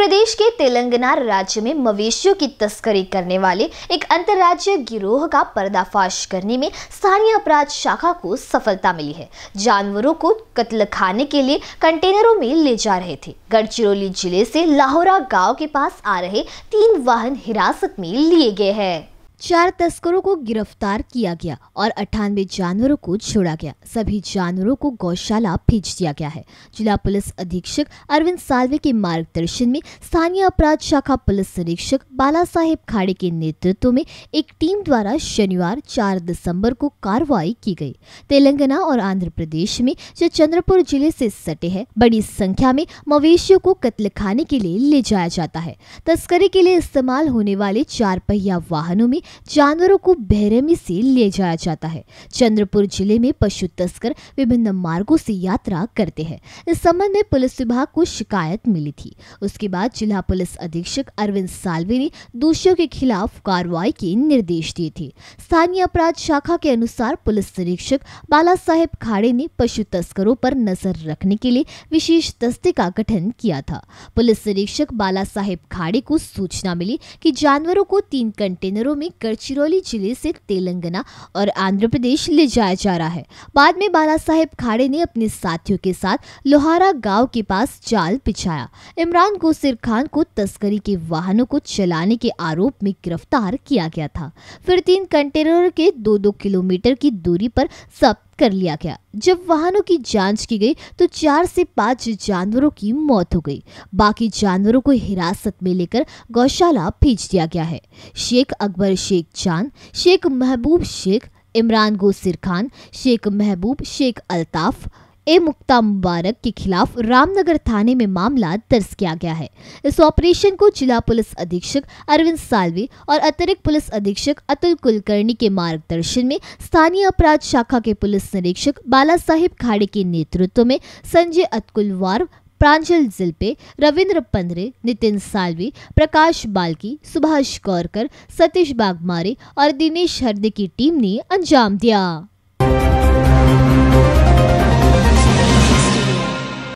प्रदेश के तेलंगाना राज्य में मवेशियों की तस्करी करने वाले एक अंतर्राज्य गिरोह का पर्दाफाश करने में स्थानीय अपराध शाखा को सफलता मिली है जानवरों को कत्ल खाने के लिए कंटेनरों में ले जा रहे थे गढ़चिरौली जिले से लाहौरा गांव के पास आ रहे तीन वाहन हिरासत में लिए गए हैं चार तस्करों को गिरफ्तार किया गया और अठानवे जानवरों को छोड़ा गया सभी जानवरों को गौशाला भेज दिया गया है जिला पुलिस अधीक्षक अरविंद सालवे के मार्गदर्शन में स्थानीय अपराध शाखा पुलिस निरीक्षक बाला साहेब खाड़े के नेतृत्व में एक टीम द्वारा शनिवार चार दिसंबर को कार्रवाई की गई तेलंगाना और आंध्र प्रदेश में जो चंद्रपुर जिले से सटे है बड़ी संख्या में मवेशियों को कत्ल खाने के लिए ले जाया जाता है तस्करी के लिए इस्तेमाल होने वाले चार पहिया वाहनों में जानवरों को बहरहमी से ले जाया जाता है चंद्रपुर जिले में पशु तस्कर विभिन्न मार्गों से यात्रा करते हैं इस संबंध में पुलिस विभाग को शिकायत मिली थी उसके बाद जिला पुलिस अधीक्षक अरविंद सालवे ने दोषियों के खिलाफ कार्रवाई के निर्देश दिए थे स्थानीय अपराध शाखा के अनुसार पुलिस निरीक्षक बाला साहेब खाड़े ने पशु तस्करों पर नजर रखने के लिए विशेष दस्ते का गठन किया था पुलिस निरीक्षक बाला साहेब खाड़े को सूचना मिली कि जानवरों को तीन कंटेनरों में गढ़चिरौली जिले से तेलंगाना और आंध्र प्रदेश ले जाया जा रहा है बाद में बाला साहेब खाड़े ने अपने साथियों के साथ लोहारा गांव के पास जाल बिछाया इमरान गोसिर खान को तस्करी के वाहनों को चलाने के आरोप में गिरफ्तार किया गया था फिर तीन कंटेनर के दो दो किलोमीटर की दूरी पर जब्त कर लिया गया जब वाहनों की जांच की गई तो चार से पांच जानवरों की मौत हो गई बाकी जानवरों को हिरासत में लेकर गौशाला भेज दिया गया है शेख अकबर शेख चांद शेख महबूब शेख इमरान गोसिर खान शेख महबूब शेख अल्ताफ ए मुक्ता मुबारक के खिलाफ रामनगर थाने में मामला दर्ज किया गया है इस ऑपरेशन को जिला पुलिस अधीक्षक अरविंद सालवे और अतिरिक्त पुलिस अधीक्षक अतुल कुलकर्णी के मार्गदर्शन में स्थानीय अपराध शाखा के पुलिस निरीक्षक बाला साहिब खाड़े के नेतृत्व में संजय अतकुलवार प्रांजल जिल्पे रविंद्र पंद्रे नितिन सालवी प्रकाश बाल्की सुभाष कौरकर सतीश बागमारे और दिनेश हरदे की टीम ने अंजाम दिया